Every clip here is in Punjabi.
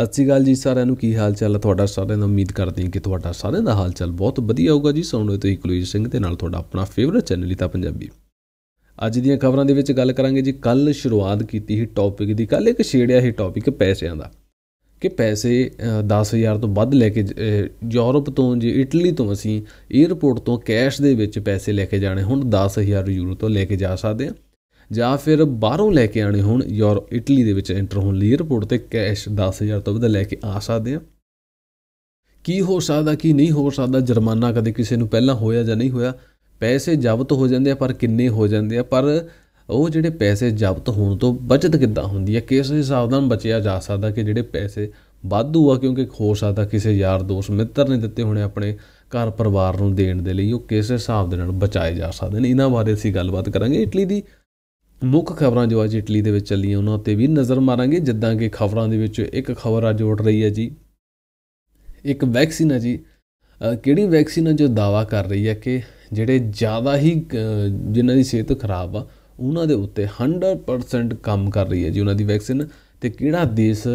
ਸਤਿ ਸ਼੍ਰੀ ਅਕਾਲ ਜੀ ਸਾਰਿਆਂ ਨੂੰ ਕੀ ਹਾਲ ਚਾਲ ਹੈ ਤੁਹਾਡਾ ਸਾਰਿਆਂ ਦਾ ਉਮੀਦ ਕਰਦੇ ਹਾਂ ਕਿ ਤੁਹਾਡਾ ਸਾਰਿਆਂ ਦਾ ਹਾਲ ਚਾਲ ਬਹੁਤ ਵਧੀਆ ਹੋਊਗਾ ਜੀ ਸੁਣ ਰਹੇ ਤੁਸੀਂ ਕੁਲਵੀਰ ਸਿੰਘ ਦੇ ਨਾਲ ਤੁਹਾਡਾ ਆਪਣਾ ਫੇਵਰਟ ਚੈਨਲ ਹੀ ਤਾਂ ਪੰਜਾਬੀ ਅੱਜ ਦੀਆਂ ਖਬਰਾਂ ਦੇ ਵਿੱਚ ਗੱਲ ਕਰਾਂਗੇ ਜੀ ਕੱਲ ਸ਼ੁਰੂਆਤ ਕੀਤੀ ਸੀ ਟੌਪਿਕ ਦੀ ਕੱਲ ਇੱਕ ਛੇੜਿਆ ਸੀ ਟੌਪਿਕ ਪੈਸਿਆਂ ਦਾ ਕਿ ਪੈਸੇ 10000 ਤੋਂ ਵੱਧ ਲੈ ਕੇ ਯੂਰਪ ਤੋਂ ਜੇ ਇਟਲੀ ਤੋਂ ਅਸੀਂ 에ਅਰਪੋਰਟ ਤੋਂ ਕੈਸ਼ ਦੇ ਵਿੱਚ ਪੈਸੇ ਲੈ ਕੇ ਜਾਣੇ ਹੁਣ 10000 ਯੂਰੋ ਤੋਂ ਲੈ ਕੇ ਜਾ ਸਕਦੇ ਹਾਂ ਜਾਂ ਫਿਰ ਬਾਹਰੋਂ ਲੈ ਕੇ ਆਣੇ ਹੋਣ ਯੂਰਪ ਇਟਲੀ ਦੇ ਵਿੱਚ ਐਂਟਰ ਹੋਣ ਲਈ 에어ਪੋਰਟ ਤੇ ਕੈਸ਼ 10000 ਤੋਂ ਵੱਧ ਲੈ ਕੇ ਆ ਸਕਦੇ ਆ ਕੀ ਹੋ ਸਕਦਾ ਕੀ ਨਹੀਂ ਹੋ ਸਕਦਾ ਜੁਰਮਾਨਾ ਕਦੇ ਕਿਸੇ ਨੂੰ ਪਹਿਲਾਂ ਹੋਇਆ ਜਾਂ ਨਹੀਂ ਹੋਇਆ ਪੈਸੇ ਜ਼ਬਤ ਹੋ ਜਾਂਦੇ ਆ ਪਰ ਕਿੰਨੇ ਹੋ ਜਾਂਦੇ ਆ ਪਰ ਉਹ ਜਿਹੜੇ ਪੈਸੇ ਜ਼ਬਤ ਹੋਣ ਤੋਂ ਬਚਤ ਕਿੱਦਾਂ ਹੁੰਦੀ ਹੈ ਕਿਸ ਹਿਸਾਬ ਨਾਲ ਬਚਿਆ ਜਾ ਸਕਦਾ ਕਿ ਜਿਹੜੇ ਪੈਸੇ ਵਾਧੂ ਆ ਕਿਉਂਕਿ ਹੋ ਸਕਦਾ ਕਿਸੇ ਯਾਰ ਦੋਸਤ ਮਿੱਤਰ ਨੇ ਦਿੱਤੇ ਹੋਣੇ ਆਪਣੇ ਘਰ ਪਰਿਵਾਰ ਨੂੰ ਦੇਣ ਦੇ ਲਈ ਉਹ ਕਿਸ ਹਿਸਾਬ ਦੇ ਨਾਲ ਬਚਾਏ ਜਾ ਸਕਦੇ ਨੇ ਇਹਨਾਂ ਬਾਰੇ ਅਸੀਂ ਗੱਲਬਾਤ ਕਰਾਂਗੇ ਇਟਲੀ ਦੀ ਮੁੱਖ ਖਬਰਾਂ ਜੋ ਅੱਜ ਇਟਲੀ ਦੇ ਵਿੱਚ ਚੱਲੀਆਂ ਉਹਨਾਂ ਤੇ ਵੀ ਨਜ਼ਰ ਮਾਰਾਂਗੇ ਜਿੱਦਾਂ ਕਿ ਖਬਰਾਂ ਦੇ ਵਿੱਚ ਇੱਕ ਖਬਰ ਅੱਜ ਜੋੜ ਰਹੀ ਹੈ ਜੀ ਇੱਕ ਵੈਕਸੀਨ ਹੈ ਜੀ ਕਿਹੜੀ ਵੈਕਸੀਨ ਹੈ ਜੋ ਦਾਵਾ ਕਰ ਰਹੀ ਹੈ ਕਿ ਜਿਹੜੇ ਜ਼ਿਆਦਾ ਹੀ ਜਿਨ੍ਹਾਂ ਦੀ ਸਿਹਤ ਖਰਾਬ ਆ ਉਹਨਾਂ ਦੇ ਉੱਤੇ 100% ਕੰਮ ਕਰ ਰਹੀ ਹੈ ਜੀ ਉਹਨਾਂ ਦੀ ਵੈਕਸੀਨ ਤੇ ਕਿਹੜਾ ਦੇਸ਼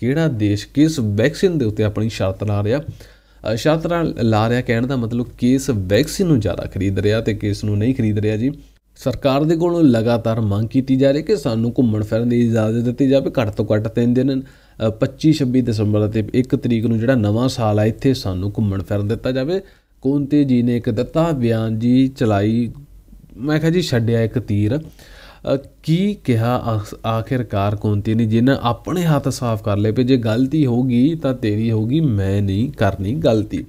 ਕਿਹੜਾ ਦੇਸ਼ ਕਿਸ ਵੈਕਸੀਨ ਦੇ ਉੱਤੇ ਆਪਣੀ ਸ਼ਰਤ ਲਾ ਰਿਹਾ ਸ਼ਰਤ ਲਾ ਰਿਹਾ ਕਹਿਣ ਦਾ ਮਤਲਬ ਕਿਸ ਵੈਕਸੀਨ ਨੂੰ ਜ਼ਿਆਦਾ ਖਰੀਦ ਰਿਹਾ ਤੇ ਕਿਸ ਨੂੰ ਨਹੀਂ ਖਰੀਦ ਰਿਹਾ ਜੀ ਸਰਕਾਰ ਦੇ ਕੋਲੋਂ ਲਗਾਤਾਰ ਮੰਗ ਕੀਤੀ ਜਾ ਰਹੀ ਕਿ ਸਾਨੂੰ ਘੁੰਮਣ ਫਿਰਨ ਦੀ ਇਜਾਜ਼ਤ ਦਿੱਤੀ ਜਾਵੇ ਘੱਟ ਤੋਂ ਘੱਟ 3 ਦਿਨ 25 26 ਦਸੰਬਰ ਤੇ 1 ਤਰੀਕ ਨੂੰ ਜਿਹੜਾ ਨਵਾਂ ਸਾਲ ਆ ਇੱਥੇ ਸਾਨੂੰ ਘੁੰਮਣ ਫਿਰਨ ਦਿੱਤਾ ਜਾਵੇ ਕੋਨਤੇ ਜੀ ਨੇ ਇੱਕ ਦਿੱਤਾ ਬਿਆਨ ਜੀ ਚਲਾਈ ਮੈਂ ਕਿਹਾ ਜੀ ਛੱਡਿਆ ਇੱਕ ਤੀਰ ਕੀ ਕਿਹਾ ਆਖਿਰਕਾਰ ਕੋਨਤੇ ਨੇ ਜਿਨ ਆਪਣੇ ਹੱਥ ਸਾਫ਼ ਕਰ ਲਏ ਪਏ ਜੇ ਗਲਤੀ ਹੋਗੀ ਤਾਂ ਤੇਰੀ ਹੋਗੀ ਮੈਂ ਨਹੀਂ ਕਰਨੀ ਗਲਤੀ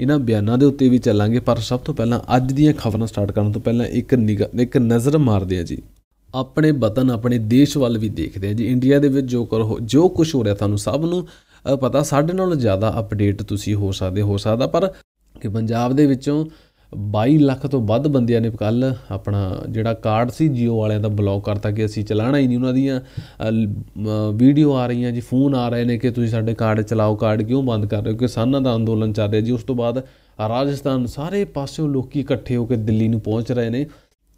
ਇਹਨਾਂ ਬਿਆਨਾਂ ਦੇ ਉੱਤੇ ਵੀ ਚੱਲਾਂਗੇ ਪਰ ਸਭ ਤੋਂ ਪਹਿਲਾਂ ਅੱਜ ਦੀਆਂ ਖਬਰਾਂ ਸਟਾਰਟ ਕਰਨ ਤੋਂ ਪਹਿਲਾਂ ਇੱਕ ਇੱਕ ਨਜ਼ਰ ਮਾਰਦੇ ਆ ਜੀ ਆਪਣੇ ਵਤਨ ਆਪਣੇ ਦੇਸ਼ ਵੱਲ ਵੀ ਦੇਖਦੇ ਆ ਜੀ ਇੰਡੀਆ ਦੇ ਵਿੱਚ ਜੋ ਕਰੋ ਜੋ ਕੁਝ ਹੋ ਰਿਹਾ ਤੁਹਾਨੂੰ ਸਭ ਨੂੰ ਪਤਾ ਸਾਡੇ ਨਾਲੋਂ ਜ਼ਿਆਦਾ ਅਪਡੇਟ ਤੁਸੀਂ ਹੋ ਸਕਦੇ ਹੋ ਸਕਦਾ ਪਰ ਕਿ ਪੰਜਾਬ ਦੇ ਵਿੱਚੋਂ 22 ਲੱਖ ਤੋਂ ਵੱਧ ਬੰਦਿਆਂ ਨੇ ਕੱਲ ਆਪਣਾ ਜਿਹੜਾ ਕਾਰਡ ਸੀ ਜੀਓ ਵਾਲਿਆਂ ਦਾ ਬਲੌਕ ਕਰਤਾ ਕਿ ਅਸੀਂ ਚਲਾਣਾ ਹੀ ਨਹੀਂ ਉਹਨਾਂ ਦੀਆਂ ਵੀਡੀਓ ਆ ਰਹੀਆਂ ਜੀ ਫੋਨ ਆ ਰਹੇ ਨੇ ਕਿ ਤੁਸੀਂ ਸਾਡੇ ਕਾਰਡ ਚਲਾਓ ਕਾਰਡ ਕਿਉਂ ਬੰਦ ਕਰ ਰਹੇ ਹੋ ਕਿ ਕਿਸਾਨਾਂ ਦਾ ਅੰਦੋਲਨ ਚੱਲ ਰਿਹਾ ਜੀ ਉਸ ਤੋਂ ਬਾਅਦ ਰਾਜਸਥਾਨ ਸਾਰੇ ਪਾਸਿਓਂ ਲੋਕੀ ਇਕੱਠੇ ਹੋ ਕੇ ਦਿੱਲੀ ਨੂੰ ਪਹੁੰਚ ਰਹੇ ਨੇ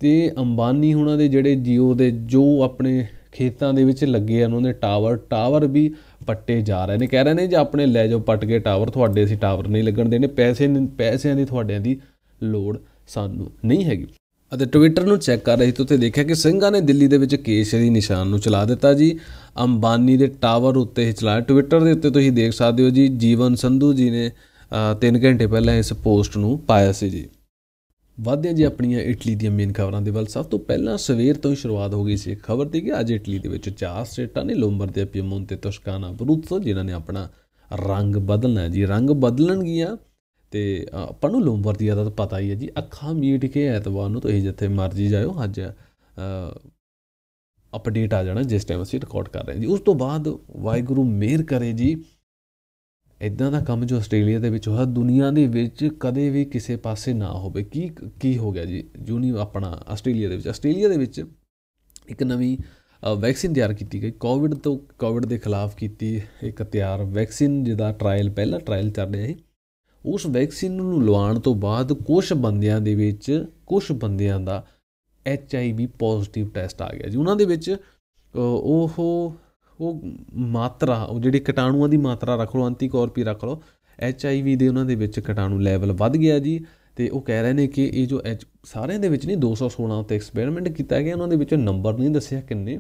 ਤੇ ਅੰਬਾਨੀ ਹੁਣਾਂ ਦੇ ਜਿਹੜੇ ਜੀਓ ਦੇ ਜੋ ਆਪਣੇ ਖੇਤਾਂ ਦੇ ਵਿੱਚ ਲੱਗੇ ਆ ਉਹਨਾਂ ਦੇ ਟਾਵਰ ਟਾਵਰ ਵੀ ਪੱਟੇ ਜਾ ਰਹੇ ਨੇ ਕਹਿ ਰਹੇ ਨੇ ਜੇ ਆਪਣੇ ਲੈ ਜਾਓ ਪੱਟ ਕੇ ਟਾਵਰ ਤੁਹਾਡੇ ਅਸੀਂ ਟਾਵਰ ਨਹੀਂ ਲੱਗਣ ਦੇਣੇ ਪੈਸੇ ਪੈਸਿਆਂ ਦੀ ਤੁਹਾਡਿਆਂ ਦੀ ਲੋੜ ਸਾਨੂੰ ਨਹੀਂ ਹੈਗੀ ਅਤੇ ਟਵਿੱਟਰ ਨੂੰ ਚੈੱਕ ਕਰ ਰਹੀ ਤੋਂ ਤੇ ਦੇਖਿਆ ਕਿ ਸਿੰਘਾ ਨੇ ਦਿੱਲੀ ਦੇ ਵਿੱਚ ਕੇਸਰੀ ਨਿਸ਼ਾਨ ਨੂੰ ਚਲਾ ਦਿੱਤਾ ਜੀ ਅੰਬਾਨੀ ਦੇ ਟਾਵਰ ਉੱਤੇ ਹੀ ਚਲਾਇਆ ਟਵਿੱਟਰ ਦੇ ਉੱਤੇ ਤੁਸੀਂ ਦੇਖ ਸਕਦੇ ਹੋ ਜੀ ਜੀਵਨ ਸੰਧੂ ਜੀ ਨੇ 3 ਘੰਟੇ ਪਹਿਲਾਂ ਇਸ ਪੋਸਟ ਨੂੰ ਪਾਇਆ ਸੀ ਜੀ ਵਾਧਿਆ ਜੀ ਆਪਣੀਆਂ ਇਟਲੀ ਦੀਆਂ ਮੇਨ ਖਬਰਾਂ ਦੇ ਵੱਲ ਸਭ ਤੋਂ ਪਹਿਲਾਂ ਸਵੇਰ ਤੋਂ ਹੀ ਸ਼ੁਰੂਆਤ ਹੋ ਗਈ ਸੀ ਖਬਰ ਦੀ ਕਿ ਅੱਜ ਇਟਲੀ ਦੇ ਵਿੱਚ ਚਾਰ ਸਟੇਟਾਂ ਨੇ ਲੋਂਬਰਦੀ ਦੇ ਤੇ ਤੋਸ਼ਕਾਨਾ ਬਰੂਤਸੋ ਜਿਨ੍ਹਾਂ ਨੇ ਆਪਣਾ ਰੰਗ ਬਦਲਣਾ ਜੀ ਰੰਗ ਬਦਲਣਗੀਆਂ ਤੇ ਆਪਾਂ ਨੂੰ ਲੋਮਬਰਦੀਆ ਦੀ ਤਾਂ ਪਤਾ ਹੀ ਹੈ ਜੀ ਅੱਖਾਂ ਮੀਟ ਕੇ ਐਤਵਾਰ ਨੂੰ ਤੁਸੀਂ ਜਿੱਥੇ ਮਰਜੀ ਜਾਇਓ ਅੱਜ ਅਪਡੇਟ ਆ ਜਾਣਾ ਜਿਸ ਟਾਈਮ ਅਸੀਂ ਰਿਕਾਰਡ ਕਰ ਰਹੇ ਹਾਂ ਜੀ ਉਸ ਤੋਂ ਬਾਅਦ ਵਾਹਿਗੁਰੂ ਮਿਹਰ ਕਰੇ ਜੀ ਇਦਾਂ ਦਾ ਕੰਮ ਜੋ ਆਸਟ੍ਰੇਲੀਆ ਦੇ ਵਿੱਚ ਹੋਇਆ ਦੁਨੀਆ ਦੇ ਵਿੱਚ ਕਦੇ ਵੀ ਕਿਸੇ ਪਾਸੇ ਨਾ ਹੋਵੇ ਕੀ ਕੀ ਹੋ ਗਿਆ ਜੀ ਜੂਨੀ ਆਪਣਾ ਆਸਟ੍ਰੇਲੀਆ ਦੇ ਵਿੱਚ ਆਸਟ੍ਰੇਲੀਆ ਦੇ ਵਿੱਚ ਇੱਕ ਨਵੀਂ ਵੈਕਸੀਨ ਤਿਆਰ ਕੀਤੀ ਗਈ ਕੋਵਿਡ ਤੋਂ ਕੋਵਿਡ ਦੇ ਖਿਲਾਫ ਕੀਤੀ ਇੱਕ ਤਿਆਰ ਵੈਕਸੀਨ ਜਿਹਦਾ ਟ੍ਰਾਇਲ ਪਹਿਲਾ ਟ੍ਰਾਇਲ ਚੱਲ ਰਿਹਾ ਹੈ ਉਸ ਵੈਕਸੀਨ ਨੂੰ ਲਵਾਉਣ ਤੋਂ ਬਾਅਦ ਕੁਝ ਬੰਦਿਆਂ ਦੇ ਵਿੱਚ ਕੁਝ ਬੰਦਿਆਂ ਦਾ H I V positive test ਆ ਗਿਆ ਜੀ ਉਹਨਾਂ ਦੇ ਵਿੱਚ ਉਹ ਉਹ ਮਾਤਰਾ ਉਹ ਜਿਹੜੀ ਕਟਾਣੂਆਂ ਦੀ ਮਾਤਰਾ ਰੱਖ ਲਓ ਐਂਟੀਕੋਰਪੀ ਰੱਖ ਲਓ ਐਚ ਆਈ ਵੀ ਦੇ ਉਹਨਾਂ ਦੇ ਵਿੱਚ ਕਟਾਣੂ ਲੈਵਲ ਵੱਧ ਗਿਆ ਜੀ ਤੇ ਉਹ ਕਹਿ ਰਹੇ ਨੇ ਕਿ ਇਹ ਜੋ ਸਾਰਿਆਂ ਦੇ ਵਿੱਚ ਨਹੀਂ 216 ਉੱਤੇ ਐਕਸਪੈਰੀਮੈਂਟ ਕੀਤਾ ਗਿਆ ਉਹਨਾਂ ਦੇ ਵਿੱਚ ਨੰਬਰ ਨਹੀਂ ਦੱਸਿਆ ਕਿੰਨੇ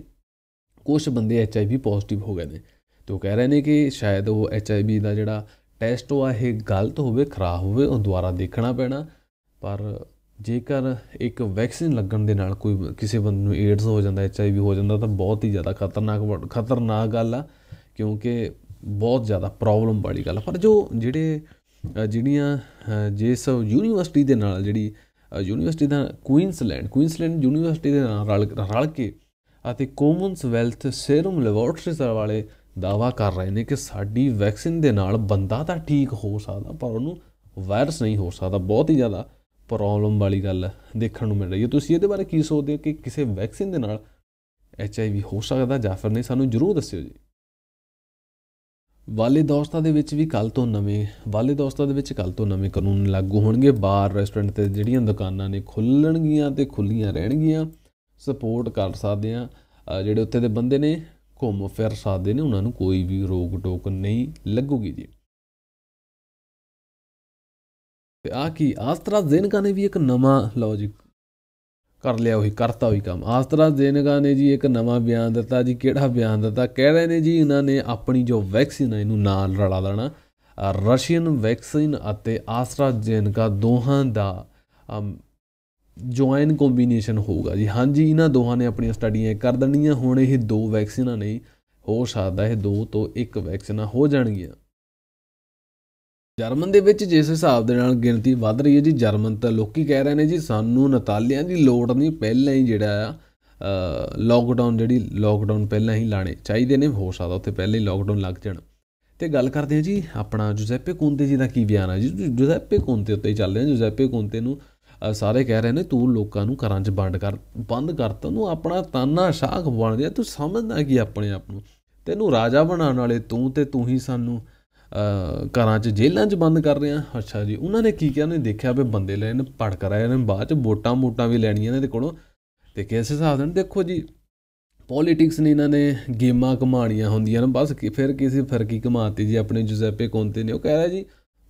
ਕੁਝ ਬੰਦੇ ਐਚ ਆਈ ਵੀ ਪੋਜ਼ਿਟਿਵ ਹੋ ਗਏ ਨੇ ਤੇ ਉਹ ਕਹਿ ਰਹੇ ਨੇ ਕਿ ਸ਼ਾਇਦ ਉਹ ਐਚ ਆਈ ਵੀ ਦਾ ਜਿਹੜਾ ਟੈਸਟ ਉਹ ਇਹ ਗਲਤ ਹੋਵੇ ਖਰਾਬ ਹੋਵੇ ਉਹ ਦੁਬਾਰਾ ਦੇਖਣਾ ਪੈਣਾ ਪਰ ਜੇਕਰ ਇੱਕ ਵੈਕਸੀਨ ਲੱਗਣ ਦੇ ਨਾਲ ਕੋਈ ਕਿਸੇ ਬੰਦੇ ਨੂੰ ਏਡਸ ਹੋ ਜਾਂਦਾ ਐਚਆਈਵੀ ਹੋ ਜਾਂਦਾ ਤਾਂ ਬਹੁਤ ਹੀ ਜ਼ਿਆਦਾ ਖਤਰਨਾਕ ਖਤਰਨਾਕ ਗੱਲ ਆ ਕਿਉਂਕਿ ਬਹੁਤ ਜ਼ਿਆਦਾ ਪ੍ਰੋਬਲਮ ਵਾਲੀ ਗੱਲ ਪਰ ਜੋ ਜਿਹੜੇ ਜਿਹੜੀਆਂ ਜਿਸ ਯੂਨੀਵਰਸਿਟੀ ਦੇ ਨਾਲ ਜਿਹੜੀ ਯੂਨੀਵਰਸਿਟੀ ਦਾ ਕੁਈਨਸਲੈਂਡ ਕੁਈਨਸਲੈਂਡ ਯੂਨੀਵਰਸਿਟੀ ਦੇ ਨਾਲ ਰਲ ਕੇ ਅਤੇ ਕੋਮਨਸ ਵੈਲਥ ਸੇਰਮ ਲੈਬੋਰਟਰੀਜ਼ ਵਾਲੇ ਦਾਵਾ ਕਰ ਰਹੇ ਨੇ ਕਿ ਸਾਡੀ ਵੈਕਸੀਨ ਦੇ ਨਾਲ ਬੰਦਾ ਤਾਂ ਠੀਕ ਹੋ ਸਕਦਾ ਪਰ ਉਹਨੂੰ ਵਾਇਰਸ ਨਹੀਂ ਹੋ ਸਕਦਾ ਬਹੁਤ ਹੀ ਜ਼ਿਆਦਾ ਪ੍ਰੋਬਲਮ ਵਾਲੀ ਗੱਲ ਦੇਖਣ ਨੂੰ ਮਿਲ ਰਹੀ ਹੈ ਤੁਸੀਂ ਇਹਦੇ ਬਾਰੇ ਕੀ ਸੋਚਦੇ ਹੋ ਕਿ ਕਿਸੇ ਵੈਕਸੀਨ ਦੇ ਨਾਲ ਐਚਆਈਵੀ ਹੋ ਸਕਦਾ ਜਾਂ ਫਿਰ ਨਹੀਂ ਸਾਨੂੰ ਜਰੂਰ ਦੱਸਿਓ ਜੀ ਵਾਲੇ ਦੋਸਤਾਂ ਦੇ ਵਿੱਚ ਵੀ ਕੱਲ ਤੋਂ ਨਵੇਂ ਵਾਲੇ ਦੋਸਤਾਂ ਦੇ ਵਿੱਚ ਕੱਲ ਤੋਂ ਨਵੇਂ ਕਾਨੂੰਨ ਲਾਗੂ ਹੋਣਗੇ ਬਾਰ ਰੈਸਟੋਰੈਂਟ ਤੇ ਜਿਹੜੀਆਂ ਦੁਕਾਨਾਂ ਨੇ ਖੁੱਲਣਗੀਆਂ ਤੇ ਖੁੱਲੀਆਂ ਰਹਿਣਗੀਆਂ ਸਪੋਰਟ ਕਰ ਸਕਦੇ ਆ ਜਿਹੜੇ ਉੱਥੇ ਦੇ ਬੰਦੇ ਨੇ ਘੁੰਮ ਫਿਰ ਸਕਦੇ ਨੇ ਉਹਨਾਂ ਨੂੰ ਕੋਈ ਵੀ ਰੋਕ ਟੋਕ ਨਹੀਂ ਲੱਗੂਗੀ ਜੀ ਤੇ ਆ ਕੀ ਆਸਤਰਾ ਜ਼ੇਨਗਾ ਨੇ ਵੀ ਇੱਕ ਨਵਾਂ ਲੌਜੀਕ ਕਰ ਲਿਆ ਉਹੀ ਕਰਤਾ ਉਹੀ ਕੰਮ ਆਸਤਰਾ ਜ਼ੇਨਗਾ ਨੇ ਜੀ ਇੱਕ ਨਵਾਂ ਬਿਆਨ ਦਿੱਤਾ ਜੀ ਕਿਹੜਾ ਬਿਆਨ ਦਿੱਤਾ ਕਹਿ ਰਹੇ ਨੇ ਜੀ ਇਹਨਾਂ ਨੇ ਆਪਣੀ ਜੋ ਵੈਕਸੀਨ ਹੈ ਇਹਨੂੰ ਨਾਲ ਰਲਾ ਲੈਣਾ ਰਸ਼ੀਅਨ ਵੈਕਸੀਨ ਅਤੇ ਆਸਟਰਾ ਜ਼ੇਨਗਾ ਦੋਹਾਂ ਦਾ ਜੁਆਇਨ ਕੰਬੀਨੇਸ਼ਨ ਹੋਊਗਾ ਜੀ ਹਾਂਜੀ ਇਹਨਾਂ ਦੋਹਾਂ ਨੇ ਆਪਣੀਆਂ ਸਟੱਡੀਆਂ ਕਰ ਦਣੀਆਂ ਹੁਣ ਇਹ ਦੋ ਵੈਕਸੀਨਾਂ ਨਹੀਂ ਹੋ ਸਕਦਾ ਇਹ ਦੋ ਤੋਂ ਇੱਕ ਵੈਕਸੀਨਾਂ ਹੋ ਜਾਣਗੀਆਂ ਜਰਮਨ ਦੇ ਵਿੱਚ ਜਿਸ ਹਿਸਾਬ ਦੇ ਨਾਲ ਗਿਣਤੀ ਵੱਧ ਰਹੀ ਹੈ ਜੀ ਜਰਮਨ ਤਾਂ ਲੋਕੀ ਕਹਿ ਰਹੇ ਨੇ ਜੀ ਸਾਨੂੰ ਨਤਾਲਿਆਂ ਦੀ ਲੋੜ ਨਹੀਂ ਪਹਿਲਾਂ ਹੀ ਜਿਹੜਾ ਆ ਲੋਕਡਾਊਨ ਜਿਹੜੀ ਲੋਕਡਾਊਨ ਪਹਿਲਾਂ ਹੀ ਲਾਣੇ ਚਾਹੀਦੇ ਨੇ ਹੋ ਸਕਦਾ ਉੱਥੇ ਪਹਿਲਾਂ ਹੀ ਲੋਕਡਾਊਨ ਲੱਗ ਜਾਣ ਤੇ ਗੱਲ ਕਰਦੇ ਹਾਂ ਜੀ ਆਪਣਾ ਜੁਜ਼ੈਪੇ ਕੁੰਤੇ ਜੀ ਦਾ ਕੀ ਬਿਆਨ ਹੈ ਜੀ ਜੁਜ਼ੈਪੇ ਕੁੰਤੇ ਉੱਤੇ ਹੀ ਚੱਲਦੇ ਹਾਂ ਜੁਜ਼ੈਪੇ ਕੁੰਤੇ ਨੂੰ ਸਾਰੇ ਕਹਿ ਰਹੇ ਨੇ ਤੂੰ ਲੋਕਾਂ ਨੂੰ ਘਰਾਂ 'ਚ ਵੰਡ ਕਰ ਬੰਦ ਕਰ ਨੂੰ ਆਪਣਾ ਤਾਨਾ ਸ਼ਾਖ ਬਣ ਗਿਆ ਤੂੰ ਸਮਝਦਾ ਕੀ ਆਪਣੇ ਆਪ ਨੂੰ ਤੈਨੂੰ ਰਾਜਾ ਬਣਾਉਣ ਵਾਲੇ ਤੂੰ ਤੇ ਤੂੰ ਹੀ ਸਾਨੂੰ ਘਰਾਂ 'ਚ ਜੇਲ੍ਹਾਂ 'ਚ ਬੰਦ ਕਰ ਰਹੇ ਆ ਅੱਛਾ ਜੀ ਉਹਨਾਂ ਨੇ ਕੀ ਕਿਹਾ ਨੇ ਦੇਖਿਆ ਵੀ ਬੰਦੇ ਲੈਣ ਭੜਕ ਰਹੇ ਨੇ ਬਾਅਦ 'ਚ ਵੋਟਾਂ ਮੋਟਾਂ ਵੀ ਲੈਣੀਆਂ ਨੇ ਤੇ ਕੋਲੋਂ ਤੇ ਕਿਸ ਹਿਸਾਬ ਨਾਲ ਦੇਖੋ ਜੀ ਪੋਲਿਟਿਕਸ ਨੇ ਇਹਨਾਂ ਨੇ ਗੇਮਾਂ ਕਮਾਣੀਆਂ ਹੁੰਦੀਆਂ ਨੇ ਬਸ ਫਿਰ ਕਿਸੇ ਫਰਕੀ ਕਮਾਤੀ ਜੀ ਆਪਣੇ ਜੁਜ਼ੇਪੇ ਕੋਂਤੇ ਨੇ ਉਹ ਕਹਿ ਰਿਹਾ ਜੀ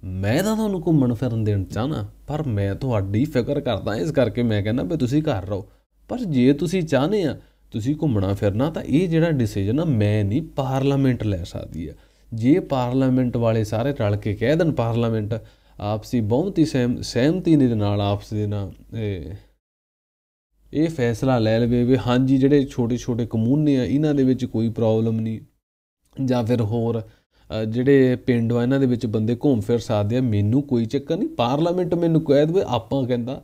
ਮੈਂ ਤਾਂ ਤੁਹਾਨੂੰ ਘੁੰਮਣ ਫਿਰਨ ਦੇਣ ਚਾਹਨਾ ਪਰ ਮੈਂ ਤੁਹਾਡੀ ਫਿਕਰ ਕਰਦਾ ਇਸ ਕਰਕੇ ਮੈਂ ਕਹਿੰਦਾ ਵੀ ਤੁਸੀਂ ਘਰ ਰਹੋ ਪਰ ਜੇ ਤੁਸੀਂ ਚਾਹਨੇ ਆ ਤੁਸੀਂ ਘੁੰਮਣਾ ਫਿਰਨਾ ਤਾਂ ਇਹ ਜਿਹੜਾ ਡਿਸੀਜਨ ਆ ਮੈਂ ਨਹੀਂ ਪਾਰਲੀਮੈਂਟ ਲੈ ਸਕਦੀ ਆ ਜੇ ਪਾਰਲੀਮੈਂਟ ਵਾਲੇ ਸਾਰੇ ਰਲ ਕੇ ਕਹਿ ਦੇਣ ਪਾਰਲੀਮੈਂਟ ਆਪਸੀ ਬਹੁਮਤੀ ਸਹਿਮਤੀ ਦੇ ਨਾਲ ਆਪਸ ਦੇ ਨਾਲ ਇਹ ਫੈਸਲਾ ਲੈ ਲਵੇ ਵੀ ਹਾਂਜੀ ਜਿਹੜੇ ਛੋਟੇ ਛੋਟੇ ਕਮੂਨ ਨੇ ਆ ਇਹਨਾਂ ਦੇ ਵਿੱਚ ਕੋਈ ਪ੍ਰੋਬਲਮ ਨਹੀਂ ਜਾਂ ਫਿਰ ਹੋਰ ਜਿਹੜੇ ਪਿੰਡਾਂ ਇਹਨਾਂ ਦੇ ਵਿੱਚ ਬੰਦੇ ਘੁੰਮ ਫਿਰ ਸਕਦੇ ਆ ਮੈਨੂੰ ਕੋਈ ਚੱਕਰ ਨਹੀਂ ਪਾਰਲੀਮੈਂਟ ਮੈਨੂੰ ਕਹਿ ਦੇਵੇ ਆਪਾਂ ਕਹਿੰਦਾ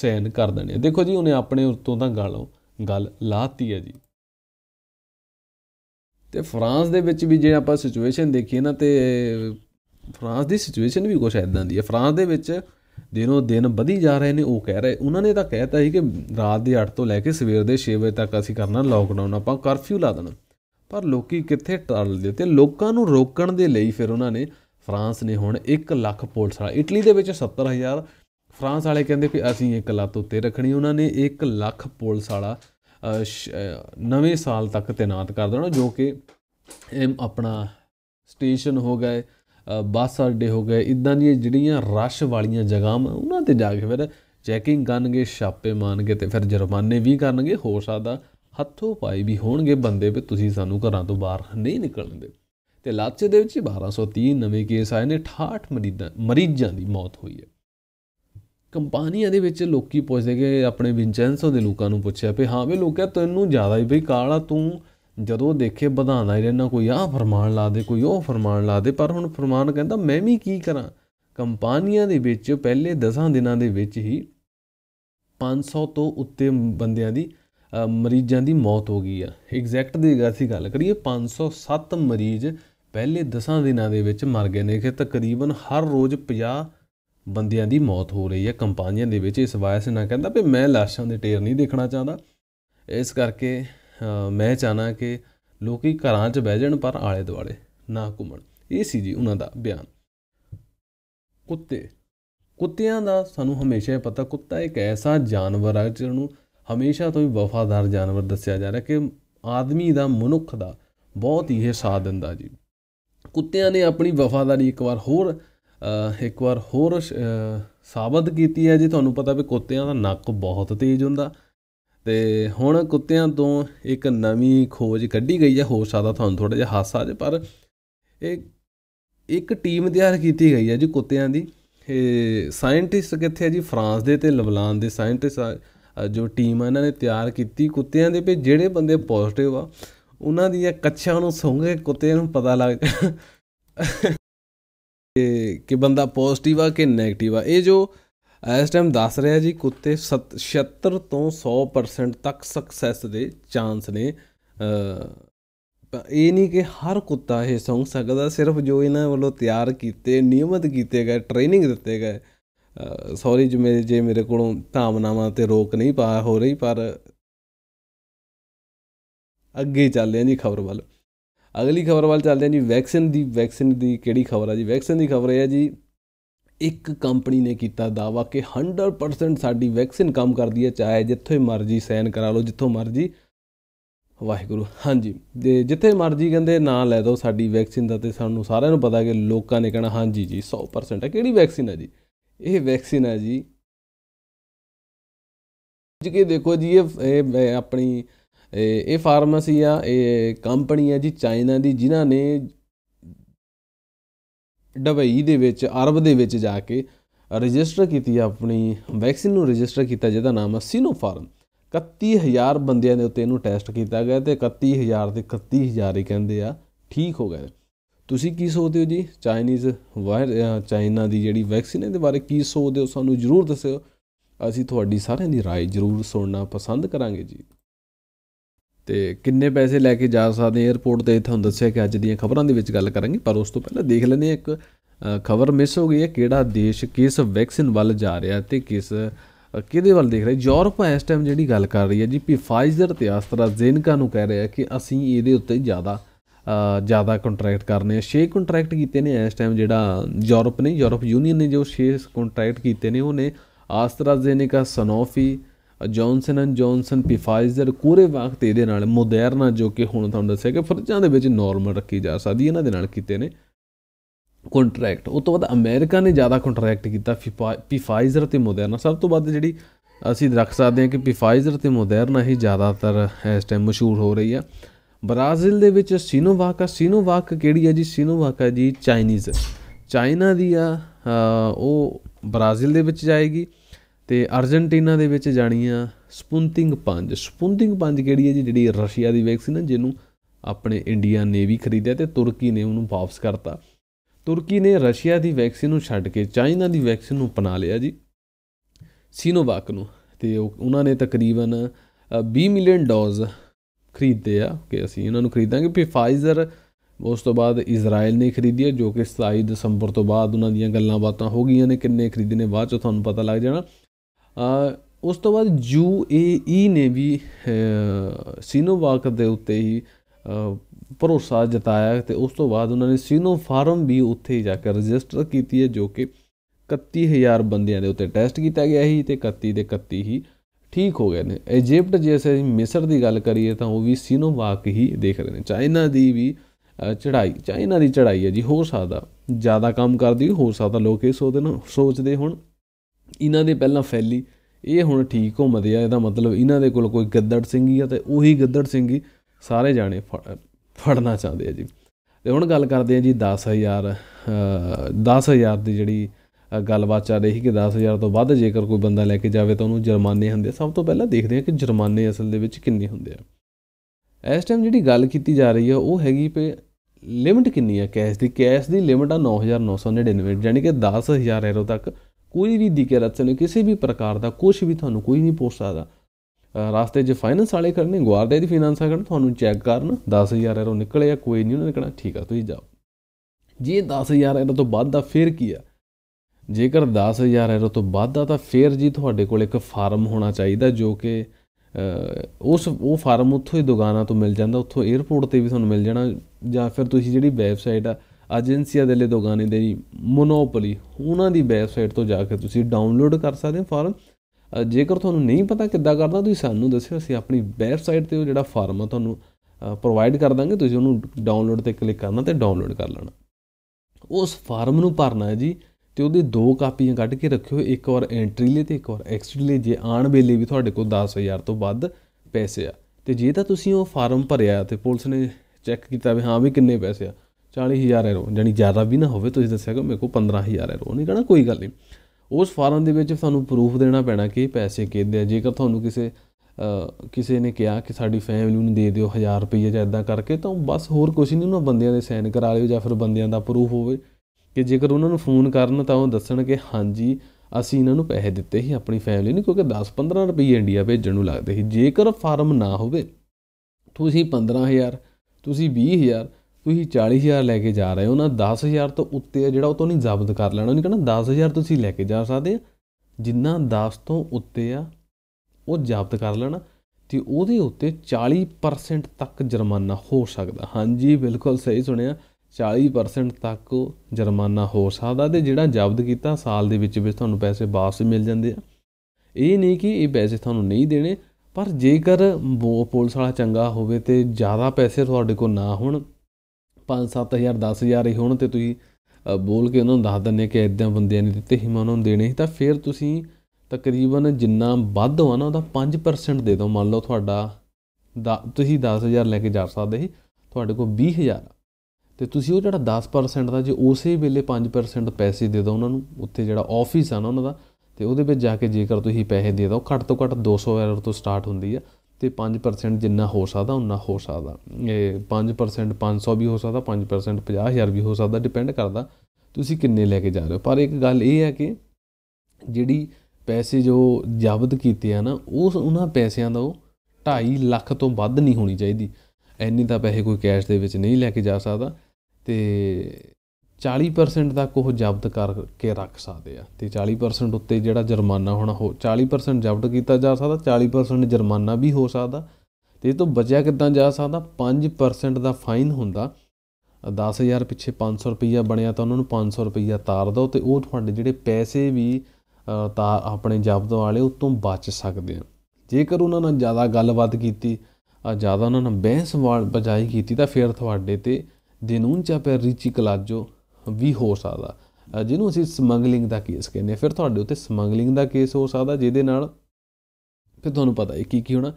ਸੈਨ ਕਰ ਦੇਣੇ ਦੇਖੋ ਜੀ ਉਹਨੇ ਆਪਣੇ ਉਤੋਂ ਤਾਂ ਗਾਲੋਂ ਗੱਲ ਲਾਤੀ ਹੈ ਜੀ ਤੇ ਫਰਾਂਸ ਦੇ ਵਿੱਚ ਵੀ ਜੇ ਆਪਾਂ ਸਿਚੁਏਸ਼ਨ ਦੇਖੀਏ ਨਾ ਤੇ ਫਰਾਂਸ ਦੀ ਸਿਚੁਏਸ਼ਨ ਵੀ ਕੁਝ ਐਦਾਂ ਦੀ ਹੈ ਫਰਾਂਸ ਦੇ ਵਿੱਚ ਦਿਨੋਂ ਦਿਨ ਵਧੀ ਜਾ ਰਹੇ ਨੇ ਉਹ ਕਹਿ ਰਹੇ ਉਹਨਾਂ ਨੇ ਤਾਂ ਕਹਿਤਾ ਸੀ ਕਿ ਰਾਤ ਦੇ 8 ਤੋਂ ਲੈ ਕੇ ਸਵੇਰ ਦੇ 6 ਵਜੇ ਤੱਕ ਅਸੀਂ ਕਰਨਾ ਲੌਕਡਾਊਨ ਆਪਾਂ ਕਰਫਿਊ ਲਾ ਦੇਣਾ ਪਰ ਲੋਕੀ ਕਿੱਥੇ ਟਲਦੇ ਤੇ ਲੋਕਾਂ ਨੂੰ ਰੋਕਣ ਦੇ ਲਈ ਫਿਰ ਉਹਨਾਂ ਨੇ ਫਰਾਂਸ ਨੇ ਹੁਣ 1 ਲੱਖ ਪੁਲਿਸ ਵਾਲਾ ਇਟਲੀ ਦੇ ਵਿੱਚ 70000 ਫਰਾਂਸ ਵਾਲੇ ਕਹਿੰਦੇ ਵੀ ਅਸੀਂ 1 ਲੱਖ ਉੱਤੇ ਰੱਖਣੀ ਉਹਨਾਂ ਨੇ 1 ਲੱਖ ਪੁਲਿਸ ਵਾਲਾ ਨਵੇਂ ਸਾਲ ਤੱਕ ਤਾਇਨਾਤ ਕਰ ਦੇਣਾ ਜੋ ਕਿ ਆਪਣਾ ਸਟੇਸ਼ਨ ਹੋ ਗਏ ਬੱਸ ਅੱਡੇ ਹੋ ਗਏ ਇਦਾਂ ਦੀਆਂ ਜਿਹੜੀਆਂ ਰਸ਼ ਵਾਲੀਆਂ ਜਗ੍ਹਾਵਾਂ ਉਹਨਾਂ ਤੇ ਜਾ ਕੇ ਫਿਰ ਚੈਕਿੰਗ ਕਰਨਗੇ ਛਾਪੇ ਮਾਰਨਗੇ ਤੇ ਫਿਰ ਜੁਰਮਾਨੇ ਵੀ ਕਰਨਗੇ ਹੋ ਸਕਦਾ ਹੱਥੋਂ ਪਾਈ ਵੀ ਹੋਣਗੇ ਬੰਦੇ ਵੀ ਤੁਸੀਂ ਸਾਨੂੰ ਘਰਾਂ ਤੋਂ ਬਾਹਰ ਨਹੀਂ ਨਿਕਲਣ ਦੇ ਤੇ ਲਾਚੇ ਦੇ ਵਿੱਚ 1230 ਨਵੇਂ ਕੇਸ ਆਏ ਨੇ 68 ਮਰੀਜ਼ਾਂ ਦੀ ਮੌਤ ਹੋਈ ਹੈ ਕੰਪਨੀਆਂ ਦੇ ਵਿੱਚ ਲੋਕੀ ਪੁੱਛਦੇ ਕਿ ਆਪਣੇ ਵਿੰਚੈਂਸੋ ਦੇ ਲੋਕਾਂ ਨੂੰ ਪੁੱਛਿਆ ਵੀ ਹਾਂ ਵੀ ਲੋਕਿਆ ਤੈਨੂੰ ਜ਼ਿਆਦਾ ਹੀ ਬਈ ਕਾਲਾ ਤੂੰ ਜਦੋਂ ਦੇਖੇ ਵਧਾਉਂਦਾ ਹੀ ਰਹਿਣਾ ਕੋਈ ਆਹ ਫਰਮਾਨ ਲਾ ਦੇ ਕੋਈ ਉਹ ਫਰਮਾਨ ਲਾ ਦੇ ਪਰ ਹੁਣ ਫਰਮਾਨ ਕਹਿੰਦਾ ਮੈਂ ਵੀ ਕੀ ਕਰਾਂ ਕੰਪਨੀਆਂ ਦੇ ਵਿੱਚ ਪਹਿਲੇ 10 ਦਿਨਾਂ ਦੇ ਵਿੱਚ ਹੀ 500 ਤੋਂ ਉੱਤੇ ਬੰਦਿਆਂ ਦੀ ਮਰੀਜ਼ਾਂ ਦੀ ਮੌਤ ਹੋ ਗਈ ਆ ਐਗਜ਼ੈਕਟ ਦੀ ਅਸੀਂ ਗੱਲ ਕਰੀਏ 507 ਮਰੀਜ਼ ਪਹਿਲੇ 10 ਦਿਨਾਂ ਦੇ ਵਿੱਚ ਮਰ ਗਏ ਨੇ ਕਿ ਤਕਰੀਬਨ ਹਰ ਰੋਜ਼ 50 ਬੰਦਿਆਂ ਦੀ ਮੌਤ ਹੋ ਰਹੀ ਹੈ ਕੰਪਨੀਆਂ ਦੇ ਵਿੱਚ ਇਸ ਵਾਇਸ ਨਾ ਕਹਿੰਦਾ ਵੀ ਮੈਂ ਲਾਸ਼ਾਂ ਦੇ ਢੇਰ ਨਹੀਂ ਦੇਖਣਾ ਚਾਹੁੰਦਾ ਇਸ ਕਰਕੇ ਮੈਂ ਚਾਹਨਾ ਕਿ ਲੋਕੀ ਘਰਾਂ 'ਚ ਬਹਿ ਜਾਣ ਪਰ ਆਲੇ ਦੁਆਲੇ ਨਾ ਘੁੰਮਣ ਇਹ ਸੀ ਜੀ ਉਹਨਾਂ ਦਾ ਬਿਆਨ ਕੁੱਤੇ ਕੁੱਤਿਆਂ ਦਾ ਸਾਨੂੰ ਹਮੇਸ਼ਾ ਪਤਾ ਕੁੱਤਾ ਇੱਕ ਐਸਾ ਜਾਨਵਰ ਹੈ ਜਿਹਨੂੰ ਹਮੇਸ਼ਾ ਤੋਂ ਹੀ ਵਫਾਦਾਰ ਜਾਨਵਰ ਦੱਸਿਆ ਜਾ ਰਿਹਾ ਕਿ ਆਦਮੀ ਦਾ ਮਨੁੱਖ ਦਾ ਬਹੁਤ ਹੀ ਇਹ ਸਾਥ ਦਿੰਦਾ ਜੀ ਕੁੱਤਿਆਂ ਨੇ ਆਪਣੀ ਵਫਾਦਾਰੀ ਇੱਕ ਵਾਰ ਹੋਰ ਇੱਕ ਵਾਰ ਹੋਰ ਸਾਬਤ ਕੀਤੀ ਹੈ ਜੀ ਤੁਹਾਨੂੰ ਪਤਾ ਵੀ ਕੁੱਤਿਆਂ ਦਾ ਨੱਕ ਬਹੁਤ ਤੇਜ਼ ਹੁੰਦਾ ਤੇ ਹੁਣ ਕੁੱਤਿਆਂ ਤੋਂ ਇੱਕ ਨਵੀਂ ਖੋਜ ਕੱਢੀ ਗਈ ਹੈ ਹੋ ਸਕਦਾ ਤੁਹਾਨੂੰ ਥੋੜਾ ਜਿਹਾ ਹਾਸਾ ਆ ਜੇ ਪਰ ਇਹ ਇੱਕ ਟੀਮ ਤਿਆਰ ਕੀਤੀ ਗਈ ਹੈ ਜੀ ਕੁੱਤਿਆਂ ਦੀ ਇਹ ਸਾਇੰਟਿਸਟ ਕਿੱਥੇ ਹੈ ਜੀ ਫਰਾਂਸ ਦੇ ਤੇ ਲਵਲਾਨ ਦੇ ਸਾਇੰਟਿਸਟ ਜੋ ਟੀਮ ਆ ਇਹਨਾਂ ਨੇ ਤਿਆਰ ਕੀਤੀ ਕੁੱਤਿਆਂ ਦੇ ਵੀ ਜਿਹੜੇ ਬੰਦੇ ਪੋਜ਼ਿਟਿਵ ਆ ਉਹਨਾਂ ਦੀਆਂ ਕੱਛਾਂ ਨੂੰ ਸੁੰਘੇ ਕੁੱਤਿਆਂ ਨੂੰ ਪਤਾ ਲੱਗ ਕਿ ਕਿ ਬੰਦਾ ਪੋਜ਼ਿਟਿਵ ਆ ਕਿ ਨੈਗੇਟਿਵ ਆ ਇਹ ਜੋ ਇਸ ਟਾਈਮ ਦੱਸ ਰਿਹਾ ਜੀ ਕੁੱਤੇ 76 ਤੋਂ 100% ਤੱਕ ਸਕਸੈਸ ਦੇ ਚਾਂਸ ਨੇ ਇਹ ਨਹੀਂ ਕਿ ਹਰ ਕੁੱਤਾ ਇਹ ਸੁੰਘ ਸਕਦਾ ਸਿਰਫ ਜੋ ਇਹਨਾਂ ਵੱਲੋਂ ਤਿਆਰ ਕੀਤੇ ਨਿਯਮਤ ਕੀਤੇ ਗਏ ਟ੍ਰੇਨਿੰਗ ਦਿੱਤੇ ਗਏ ਸੌਰੀ ਜੇ ਮੇਰੇ ਜੇ ਮੇਰੇ ਕੋਲੋਂ ਧਾਮਨਾਵਾਂ ਤੇ ਰੋਕ ਨਹੀਂ ਪਾ ਹੋ ਰਹੀ ਪਰ ਅੱਗੇ ਚੱਲਦੇ ਆਂ ਜੀ ਖਬਰ ਵੱਲ ਅਗਲੀ ਖਬਰ ਵੱਲ ਚੱਲਦੇ ਹਾਂ ਜੀ ਵੈਕਸੀਨ ਦੀ ਵੈਕਸੀਨ ਦੀ ਕਿਹੜੀ ਖਬਰ ਆ ਜੀ ਵੈਕਸੀਨ ਦੀ ਖਬਰ ਹੈ ਜੀ ਇੱਕ ਕੰਪਨੀ ਨੇ ਕੀਤਾ ਦਾਵਾ ਕਿ 100% ਸਾਡੀ ਵੈਕਸੀਨ ਕੰਮ ਕਰਦੀ ਹੈ ਚਾਹੇ ਜਿੱਥੇ ਮਰਜ਼ੀ ਸਾਈਨ ਕਰਾ ਲਓ ਜਿੱਥੋਂ ਮਰਜ਼ੀ ਵਾਹਿਗੁਰੂ ਹਾਂਜੀ ਤੇ ਜਿੱਥੇ ਮਰਜ਼ੀ ਕਹਿੰਦੇ ਨਾਂ ਲੈ ਦਿਓ ਸਾਡੀ ਵੈਕਸੀਨ ਦਾ ਤੇ ਸਾਨੂੰ ਸਾਰਿਆਂ ਨੂੰ ਪਤਾ ਕਿ ਲੋਕਾਂ ਨੇ ਕਹਿਣਾ ਹਾਂਜੀ ਜੀ 100% ਹੈ ਕਿਹੜੀ ਵੈਕਸੀਨ ਹੈ ਜੀ ਇਹ ਵੈਕਸੀਨ ਹੈ ਜੀ ਜੀ ਕੇ ਦੇਖੋ ਜੀ ਇਹ ਆਪਣੀ ਇਹ ਫਾਰਮੇਸੀ ਆ ਇਹ ਕੰਪਨੀ ਆ ਜੀ ਚਾਈਨਾ ਦੀ ਜਿਨ੍ਹਾਂ ਨੇ ਡਬਈ ਦੇ ਵਿੱਚ ਅਰਬ ਦੇ ਵਿੱਚ ਜਾ ਕੇ ਰਜਿਸਟਰ ਕੀਤੀ ਆ ਆਪਣੀ ਵੈਕਸੀਨ ਨੂੰ ਰਜਿਸਟਰ ਕੀਤਾ ਜਿਹਦਾ ਨਾਮ ਆ ਸਿਨੋਫਾਰਮ 31000 ਬੰਦਿਆਂ ਦੇ ਉੱਤੇ ਇਹਨੂੰ ਟੈਸਟ ਕੀਤਾ ਗਿਆ ਤੇ 31000 ਦੇ 31000 ਹੀ ਕਹਿੰਦੇ ਆ ਠੀਕ ਹੋ ਗਏ ਤੁਸੀਂ ਕੀ ਸੋਚਦੇ ਹੋ ਜੀ ਚਾਈਨੀਜ਼ ਚਾਈਨਾ ਦੀ ਜਿਹੜੀ ਵੈਕਸੀਨ ਦੇ ਬਾਰੇ ਕੀ ਸੋਚਦੇ ਹੋ ਸਾਨੂੰ ਜਰੂਰ ਦੱਸਿਓ ਅਸੀਂ ਤੁਹਾਡੀ ਸਾਰਿਆਂ ਦੀ رائے ਜਰੂਰ ਸੁਣਨਾ ਪਸੰਦ ਕਰਾਂਗੇ ਜੀ ਤੇ ਕਿੰਨੇ ਪੈਸੇ ਲੈ ਕੇ ਜਾ ਸਕਦੇ 에어ਪੋਰਟ ਤੇ ਤੁਹਾਨੂੰ ਦੱਸਿਆ ਕਿ ਅੱਜ ਦੀਆਂ ਖਬਰਾਂ ਦੇ ਵਿੱਚ ਗੱਲ ਕਰਾਂਗੇ ਪਰ ਉਸ ਤੋਂ ਪਹਿਲਾਂ ਦੇਖ ਲੈਂਦੇ ਇੱਕ ਖਬਰ ਮਿਸ ਹੋ ਗਈ ਹੈ ਕਿਹੜਾ ਦੇਸ਼ ਕਿਸ ਵੈਕਸੀਨ ਵੱਲ ਜਾ ਰਿਹਾ ਤੇ ਕਿਸ ਕਿਹਦੇ ਵੱਲ ਦੇਖ ਰਿਹਾ ਯੂਰਪ ਇਸ ਟਾਈਮ ਜਿਹੜੀ ਗੱਲ ਕਰ ਰਹੀ ਹੈ ਜੀ ਪੀ ਫਾਈਜ਼ਰ ਤੇ ਜ਼ੈਨਕਾ ਨੂੰ ਕਹਿ ਰਿਹਾ ਕਿ ਅਸੀਂ ਇਹਦੇ ਉੱਤੇ ਜ਼ਿਆਦਾ ਜ਼ਿਆਦਾ ਕੰਟਰੈਕਟ ਕਰਨੇ ਆ 6 ਕੰਟਰੈਕਟ ਕੀਤੇ ਨੇ ਇਸ ਟਾਈਮ ਜਿਹੜਾ ਯੂਰਪ ਨੇ ਯੂਰਪ ਯੂਨੀਅਨ ਨੇ ਜੋ 6 ਕੰਟਰੈਕਟ ਕੀਤੇ ਨੇ ਉਹਨੇ AstraZeneca Sanofi Johnson and Johnson Pfizer ਕੋਰੇ ਵਕਤ ਇਹਦੇ ਨਾਲ ਮੋਡਰਨਾ ਜੋ ਕਿ ਹੁਣ ਤੁਹਾਨੂੰ ਦੱਸਿਆ ਕਿ ਫਰਜ਼ਾਂ ਦੇ ਵਿੱਚ ਨਾਰਮਲ ਰੱਖੀ ਜਾ ਸਕਦੀ ਇਹਨਾਂ ਦੇ ਨਾਲ ਕੀਤੇ ਨੇ ਕੰਟਰੈਕਟ ਉਸ ਤੋਂ ਬਾਅਦ ਅਮਰੀਕਾ ਨੇ ਜ਼ਿਆਦਾ ਕੰਟਰੈਕਟ ਕੀਤਾ ਪਿਫਾਈਜ਼ਰ ਤੇ ਮੋਡਰਨਾ ਸਭ ਤੋਂ ਵੱਧ ਜਿਹੜੀ ਅਸੀਂ ਰੱਖ ਸਕਦੇ ਹਾਂ ਕਿ ਪਿਫਾਈਜ਼ਰ ਤੇ ਮੋਡਰਨਾ ਹੀ ਜ਼ਿਆਦਾਤਰ ਇਸ ਟਾਈਮ ਮਸ਼ਹੂਰ ਹੋ ਰਹੀ ਆ ਬ੍ਰਾਜ਼ੀਲ ਦੇ ਵਿੱਚ ਸਿਨੋਵਾਕਾ ਸਿਨੋਵਾਕ ਕਿਹੜੀ ਹੈ ਜੀ ਸਿਨੋਵਾਕਾ ਜੀ ਚਾਈਨੀਜ਼ ਚਾਈਨਾ ਦੀ ਆ ਉਹ ਬ੍ਰਾਜ਼ੀਲ ਦੇ ਵਿੱਚ ਜਾਏਗੀ ਤੇ ਅਰਜنٹੀਨਾ ਦੇ ਵਿੱਚ ਜਾਣੀ ਆ ਸਪੁੰਤਿੰਗ 5 ਸਪੁੰਤਿੰਗ 5 ਕਿਹੜੀ ਹੈ ਜੀ ਜਿਹੜੀ ਰਸ਼ੀਆ ਦੀ ਵੈਕਸੀਨ ਹੈ ਜਿਹਨੂੰ ਆਪਣੇ ਇੰਡੀਆ ਨੇ ਵੀ ਖਰੀਦਿਆ ਤੇ ਤੁਰਕੀ ਨੇ ਉਹਨੂੰ ਵਾਪਸ ਕਰਤਾ ਤੁਰਕੀ ਨੇ ਰਸ਼ੀਆ ਦੀ ਵੈਕਸੀਨ ਨੂੰ ਛੱਡ ਕੇ ਚਾਈਨਾ ਦੀ ਵੈਕਸੀਨ ਨੂੰ ਅਪਣਾ ਲਿਆ ਜੀ ਸਿਨੋਵਾਕ ਨੂੰ ਤੇ ਉਹਨਾਂ ਨੇ ਤਕਰੀਬਨ 20 ਮਿਲੀਅਨ ਡੋਜ਼ ਖਰੀਦਦੇ ਆ ਕਿ ਅਸੀਂ ਇਹਨਾਂ ਨੂੰ ਖਰੀਦਾਂਗੇ ਫਿਰ ਫਾਈਜ਼ਰ ਉਸ ਤੋਂ ਬਾਅਦ ਇਜ਼ਰਾਈਲ ਨੇ ਖਰੀਦੀ ਜੋ ਕਿ 27 ਦਸੰਬਰ ਤੋਂ ਬਾਅਦ ਉਹਨਾਂ ਦੀਆਂ ਗੱਲਾਂ ਬਾਤਾਂ ਹੋ ਗਈਆਂ ਨੇ ਕਿੰਨੇ ਖਰੀਦੇ ਨੇ ਬਾਅਦ ਚ ਤੁਹਾਨੂੰ ਪਤਾ ਲੱਗ ਜਾਣਾ ਉਸ ਤੋਂ ਬਾਅਦ ਯੂਏਈ ਨੇ ਵੀ ਸਿਨੋਵਾਕ ਦੇ ਉੱਤੇ ਹੀ ਭਰੋਸਾ ਜਤਾਇਆ ਤੇ ਉਸ ਤੋਂ ਬਾਅਦ ਉਹਨਾਂ ਨੇ ਸਿਨੋ ਫਾਰਮ ਵੀ ਉੱਥੇ ਹੀ ਜਾ ਕੇ ਰਜਿਸਟਰ ਕੀਤੀ ਹੈ ਜੋ ਕਿ 31000 ਬੰਦਿਆਂ ਦੇ ਉੱਤੇ ਟੈਸਟ ਕੀਤਾ ਗਿਆ ਸੀ ਤੇ 31 ਦੇ 31 ਹੀ ਠੀਕ ਹੋ ਗਏ ਨੇ ਇਜੀਪਟ ਜੇ ਅਸੀਂ ਮਿਸਰ ਦੀ ਗੱਲ ਕਰੀਏ ਤਾਂ ਉਹ ਵੀ ਸਿਨੋਵਾਕ ਹੀ ਦੇਖ ਰਹੇ ਨੇ ਚਾਈਨਾ ਦੀ ਵੀ ਚੜਾਈ ਚਾਈਨਾ ਦੀ ਚੜਾਈ ਹੈ ਜੀ ਹੋ ਸਕਦਾ ਜ਼ਿਆਦਾ ਕੰਮ ਕਰਦੀ ਹੋ ਸਕਦਾ ਲੋਕ ਇਹ ਸੋਚਦੇ ਨਾ ਸੋਚਦੇ ਹੁਣ ਇਹਨਾਂ ਦੇ ਪਹਿਲਾਂ ਫੈਲੀ ਇਹ ਹੁਣ ਠੀਕ ਘੁੰਮਦੇ ਆ ਇਹਦਾ ਮਤਲਬ ਇਹਨਾਂ ਦੇ ਕੋਲ ਕੋਈ ਗੱਦੜ ਸਿੰਘ ਹੀ ਆ ਤੇ ਉਹੀ ਗੱਦੜ ਸਿੰਘ ਹੀ ਸਾਰੇ ਜਾਣੇ ਫੜਨਾ ਚਾਹੁੰਦੇ ਆ ਜੀ ਤੇ ਹੁਣ ਗੱਲ ਕਰਦੇ ਆ ਜੀ 10000 10000 ਦੀ ਜਿਹੜੀ ਗੱਲਬਾਤ ਚੱਲ ਰਹੀ ਸੀ ਕਿ 10000 ਤੋਂ ਵੱਧ ਜੇਕਰ ਕੋਈ ਬੰਦਾ ਲੈ ਕੇ ਜਾਵੇ ਤਾਂ ਉਹਨੂੰ ਜੁਰਮਾਨੇ ਹੁੰਦੇ ਸਭ ਤੋਂ ਪਹਿਲਾਂ ਦੇਖਦੇ ਹਾਂ ਕਿ ਜੁਰਮਾਨੇ ਅਸਲ ਦੇ ਵਿੱਚ ਕਿੰਨੇ ਹੁੰਦੇ ਆ ਇਸ ਟਾਈਮ ਜਿਹੜੀ ਗੱਲ ਕੀਤੀ ਜਾ ਰਹੀ ਹੈ ਉਹ ਹੈਗੀ ਪੇ ਲਿਮਟ ਕਿੰਨੀ ਹੈ ਕੈਸ਼ ਦੀ ਕੈਸ਼ ਦੀ ਲਿਮਟ ਆ 9999 ਯਾਨੀ ਕਿ 10000 ਯੂਰੋ ਤੱਕ ਕੋਈ ਵੀ ਦਿੱਕਤ ਨਹੀਂ ਕਿਸੇ ਵੀ ਪ੍ਰਕਾਰ ਦਾ ਕੁਝ ਵੀ ਤੁਹਾਨੂੰ ਕੋਈ ਨਹੀਂ ਪੁੱਛ ਸਕਦਾ ਰਾਸਤੇ 'ਚ ਫਾਈਨੈਂਸ ਵਾਲੇ ਕਰਨੇ ਗੁਆਰਦੇ ਦੀ ਫਾਈਨਾਂਸ ਕਰਨ ਤੁਹਾਨੂੰ ਚੈੱਕ ਕਰਨ 10000 ਯੂਰੋ ਨਿਕਲੇ ਆ ਕੋਈ ਨਹੀਂ ਉਹਨਾਂ ਨੇ ਕਹਣਾ ਠੀਕ ਆ ਤੁਸੀਂ ਜਾਓ ਜੇ 10000 ਇਹਨਾਂ ਤੋਂ ਵੱਧ ਦਾ ਫਿਰ ਕੀ ਆ ਜੇਕਰ 10000 ਐਰੋ ਤੋਂ ਵੱਧ ਦਾ ਤਾਂ ਫੇਰ ਜੀ ਤੁਹਾਡੇ ਕੋਲ ਇੱਕ ਫਾਰਮ ਹੋਣਾ ਚਾਹੀਦਾ ਜੋ ਕਿ ਉਸ ਉਹ ਫਾਰਮ ਉੱਥੋਂ ਹੀ ਦੁਕਾਨਾਂ ਤੋਂ ਮਿਲ ਜਾਂਦਾ ਉੱਥੋਂ 에어ਪੋਰਟ ਤੇ ਵੀ ਤੁਹਾਨੂੰ ਮਿਲ ਜਾਣਾ ਜਾਂ ਫਿਰ ਤੁਸੀਂ ਜਿਹੜੀ ਵੈਬਸਾਈਟ ਆ ਏਜੰਸੀਆਂ ਦੇ ਲਈ ਦੁਕਾਨੇ ਦੇ ਮੋਨੋਪੋਲੀ ਉਹਨਾਂ ਦੀ ਵੈਬਸਾਈਟ ਤੋਂ ਜਾ ਕੇ ਤੁਸੀਂ ਡਾਊਨਲੋਡ ਕਰ ਸਕਦੇ ਹੋ ਫਾਰਮ ਜੇਕਰ ਤੁਹਾਨੂੰ ਨਹੀਂ ਪਤਾ ਕਿੱਦਾਂ ਕਰਨਾ ਤੁਸੀਂ ਸਾਨੂੰ ਦੱਸਿਓ ਅਸੀਂ ਆਪਣੀ ਵੈਬਸਾਈਟ ਤੇ ਉਹ ਜਿਹੜਾ ਫਾਰਮ ਆ ਤੁਹਾਨੂੰ ਪ੍ਰੋਵਾਈਡ ਕਰ ਦਾਂਗੇ ਤੁਸੀਂ ਉਹਨੂੰ ਡਾਊਨਲੋਡ ਤੇ ਕਲਿੱਕ ਕਰਨਾ ਤੇ ਡਾਊਨਲੋਡ ਕਰ ਲੈਣਾ ਉਸ ਫਾਰਮ ਨੂੰ ਭਰਨਾ ਹੈ ਜੀ ਤੇ ਉਹਦੇ ਦੋ ਕਾਪੀਆਂ ਕੱਢ ਕੇ ਰੱਖਿਓ ਇੱਕ ਔਰ ਐਂਟਰੀ ਲਈ ਤੇ ਇੱਕ ਔਰ ਐਕਸਿਟ ਲਈ ਜੇ ਆਣ ਵੇਲੇ ਵੀ ਤੁਹਾਡੇ ਕੋਲ 10000 ਤੋਂ ਵੱਧ ਪੈਸੇ ਆ ਤੇ ਜੇ ਤਾਂ ਤੁਸੀਂ ਉਹ ਫਾਰਮ ਭਰਿਆ ਤੇ ਪੁਲਿਸ ਨੇ ਚੈੱਕ ਕੀਤਾ ਵੀ ਹਾਂ ਵੀ ਕਿੰਨੇ ਪੈਸੇ ਆ 40000 ਐਰੋ ਯਾਨੀ ਜ਼ਿਆਦਾ ਵੀ ਨਾ ਹੋਵੇ ਤੁਸੀਂ ਦੱਸਿਆ ਕਿ ਮੇਰੇ ਕੋਲ 15000 ਐਰੋ ਨਹੀਂ ਕਹਣਾ ਕੋਈ ਗੱਲ ਨਹੀਂ ਉਸ ਫਾਰਮ ਦੇ ਵਿੱਚ ਤੁਹਾਨੂੰ ਪ੍ਰੂਫ ਦੇਣਾ ਪੈਣਾ ਕਿ ਪੈਸੇ ਕਿੱਦੇ ਆ ਜੇਕਰ ਤੁਹਾਨੂੰ ਕਿਸੇ ਕਿਸੇ ਨੇ ਕਿਹਾ ਕਿ ਸਾਡੀ ਫੈਮਿਲੀ ਨੂੰ ਦੇ ਦਿਓ 1000 ਰੁਪਏ ਜਾਂ ਇਦਾਂ ਕਰਕੇ ਤਾਂ ਬਸ ਹੋਰ ਕੁਝ ਨਹੀਂ ਉਹਨਾਂ ਬੰਦਿਆਂ ਦੇ ਸਾਈਨ ਕਰਾ ਲਿਓ ਜਾਂ ਫਿਰ ਬੰਦਿਆਂ ਦਾ ਪ੍ਰੂਫ ਹੋਵੇ ਕਿ ਜੇਕਰ ਉਹਨਾਂ ਨੂੰ ਫੋਨ ਕਰਨ ਤਾਂ ਉਹ ਦੱਸਣ ਕਿ ਹਾਂਜੀ ਅਸੀਂ ਇਹਨਾਂ ਨੂੰ ਪੈਸੇ ਦਿੱਤੇ ਸੀ ਆਪਣੀ ਫੈਮਿਲੀ ਨੂੰ ਕਿਉਂਕਿ 10-15 ਰੁਪਏ ਇੰਡੀਆ ਭੇਜਣ ਨੂੰ ਲੱਗਦੇ ਸੀ ਜੇਕਰ ਫਾਰਮ ਨਾ ਹੋਵੇ ਤੁਸੀਂ 15000 ਤੁਸੀਂ 20000 ਤੁਸੀਂ 40000 ਲੈ ਕੇ ਜਾ ਰਹੇ ਹੋ ਨਾ 10000 ਤੋਂ ਉੱਤੇ ਜਿਹੜਾ ਉਹ ਤੋਂ ਨਹੀਂ ਜ਼ਬਤ ਕਰ ਲੈਣਾ ਉਹਨੇ ਕਹਿੰਦਾ 10000 ਤੁਸੀਂ ਲੈ ਕੇ ਜਾ ਸਕਦੇ ਆ ਜਿੰਨਾ 10 ਤੋਂ ਉੱਤੇ ਆ ਉਹ ਜ਼ਬਤ ਕਰ ਲੈਣਾ ਤੇ ਉਹਦੇ ਉੱਤੇ 40% ਤੱਕ ਜੁਰਮਾਨਾ ਹੋ ਸਕਦਾ ਹਾਂਜੀ ਬਿਲਕੁਲ ਸਹੀ ਸੁਣਿਆ 40% ਤੱਕ ਜੁਰਮਾਨਾ ਹੋ ਸਕਦਾ ਤੇ ਜਿਹੜਾ ਜ਼ਬਤ ਕੀਤਾ ਸਾਲ ਦੇ ਵਿੱਚ ਵਿੱਚ ਤੁਹਾਨੂੰ ਪੈਸੇ ਵਾਪਸ ਮਿਲ ਜਾਂਦੇ ਆ ਇਹ ਨਹੀਂ ਕਿ ਇਹ ਪੈਸੇ ਤੁਹਾਨੂੰ ਨਹੀਂ ਦੇਣੇ ਪਰ ਜੇਕਰ ਪੁਲਿਸ ਵਾਲਾ ਚੰਗਾ ਹੋਵੇ ਤੇ ਜ਼ਿਆਦਾ ਪੈਸੇ ਤੁਹਾਡੇ ਕੋਲ ਨਾ ਹੋਣ 5 7000 10000 ਹੀ ਹੋਣ ਤੇ ਤੁਸੀਂ ਬੋਲ ਕੇ ਉਹਨਾਂ ਨੂੰ ਦੱਸ ਦਿੰਦੇ ਕਿ ਇਦਾਂ ਬੰਦਿਆਂ ਨੇ ਦਿੱਤੇ ਹੀ ਮੈਂ ਉਹਨਾਂ ਨੂੰ ਦੇਣੇ ਤਾਂ ਫਿਰ ਤੁਸੀਂ ਤਕਰੀਬਨ ਜਿੰਨਾ ਵੱਧ ਹੋਣਾ ਨਾ ਉਹਦਾ 5% ਦੇ ਦਿਓ ਮੰਨ ਲਓ ਤੁਹਾਡਾ ਤੁਸੀਂ 10000 ਲੈ ਕੇ ਜਾ ਸਕਦੇ ਸੀ ਤੁਹਾਡੇ ਕੋਲ 20000 ਤੇ ਤੁਸੀਂ ਉਹ ਜਿਹੜਾ 10% ਦਾ ਜੇ ਉਸੇ ਵੇਲੇ 5% ਪੈਸੇ ਦੇ ਦੋ ਉਹਨਾਂ ਨੂੰ ਉੱਥੇ ਜਿਹੜਾ ਆਫਿਸ ਆ ਨਾ ਉਹਨਾਂ ਦਾ ਤੇ ਉਹਦੇ ਵਿੱਚ ਜਾ ਕੇ ਜੇਕਰ ਤੁਸੀਂ ਪੈਸੇ ਦੇ ਦੋ ਘੱਟ ਤੋਂ ਘੱਟ 200 ਐਰਰ ਤੋਂ ਸਟਾਰਟ ਹੁੰਦੀ ਆ ਤੇ 5% ਜਿੰਨਾ ਹੋ ਸਕਦਾ ਉਨਾ ਹੋ ਸਕਦਾ ਇਹ 5% 500 ਵੀ ਹੋ ਸਕਦਾ 5% 50000 ਵੀ ਹੋ ਸਕਦਾ ਡਿਪੈਂਡ ਕਰਦਾ ਤੁਸੀਂ ਕਿੰਨੇ ਲੈ ਕੇ ਜਾ ਰਹੇ ਹੋ ਪਰ ਇੱਕ ਗੱਲ ਇਹ ਹੈ ਕਿ ਜਿਹੜੀ ਪੈਸੇ ਜੋ ਜ਼ਬਤ ਕੀਤੇ ਆ ਨਾ ਉਸ ਉਹਨਾਂ ਪੈਸਿਆਂ ਦਾ ਉਹ 2.5 ਲੱਖ ਤੋਂ ਵੱਧ ਨਹੀਂ ਹੋਣੀ ਚਾਹੀਦੀ ਐਨੀ ਤਾਂ ਪੈਸੇ ਕੋਈ ਕੈਸ਼ ਦੇ ਵਿੱਚ ਨਹੀਂ ਲੈ ਕੇ ਜਾ ਸਕਦਾ ਤੇ 40% ਤੱਕ ਉਹ ਜ਼ਬਤ ਕਰਕੇ ਰੱਖ ਸਕਦੇ ਆ ਤੇ 40% ਉੱਤੇ ਜਿਹੜਾ ਜੁਰਮਾਨਾ ਹੋਣਾ ਹੋ 40% ਜ਼ਬਤ ਕੀਤਾ ਜਾ ਸਕਦਾ 40% ਜੁਰਮਾਨਾ ਵੀ ਹੋ ਸਕਦਾ ਤੇ ਇਹ ਤੋਂ ਬਚਿਆ ਕਿਦਾਂ ਜਾ ਸਕਦਾ 5% ਦਾ ਫਾਈਨ ਹੁੰਦਾ 10000 ਪਿੱਛੇ 500 ਰੁਪਈਆ ਬਣਿਆ ਤਾਂ ਉਹਨਾਂ ਨੂੰ 500 ਰੁਪਈਆ ਤਾਰ ਦੋ ਤੇ ਉਹ ਤੁਹਾਡੇ ਜਿਹੜੇ ਪੈਸੇ ਵੀ ਤਾਂ ਆਪਣੇ ਜ਼ਬਤ ਵਾਲੇ ਉਤੋਂ ਬਚ ਸਕਦੇ ਆ ਜੇਕਰ ਉਹਨਾਂ ਨਾਲ ਜ਼ਿਆਦਾ ਗੱਲਬਾਤ ਕੀਤੀ ਜ਼ਿਆਦਾ ਉਹਨਾਂ ਨਾਲ ਬਹਿਸ ਵਾਲ ਬਜਾਈ ਕੀਤੀ ਤਾਂ ਫਿਰ ਤੁਹਾਡੇ ਤੇ ਜਾਂ ਪਰ ਰੀਚੀ ਕਲਾਜੋ ਵੀ ਹੋ ਸਕਦਾ ਜਿਹਨੂੰ ਅਸੀਂ ਸਮਗਲਿੰਗ ਦਾ ਕੇਸ ਕਹਿੰਦੇ ਫਿਰ ਤੁਹਾਡੇ ਉੱਤੇ ਸਮਗਲਿੰਗ ਦਾ ਕੇਸ ਹੋ ਸਕਦਾ ਜਿਹਦੇ ਨਾਲ ਫਿਰ ਤੁਹਾਨੂੰ ਪਤਾ ਹੈ ਕੀ ਕੀ ਹੋਣਾ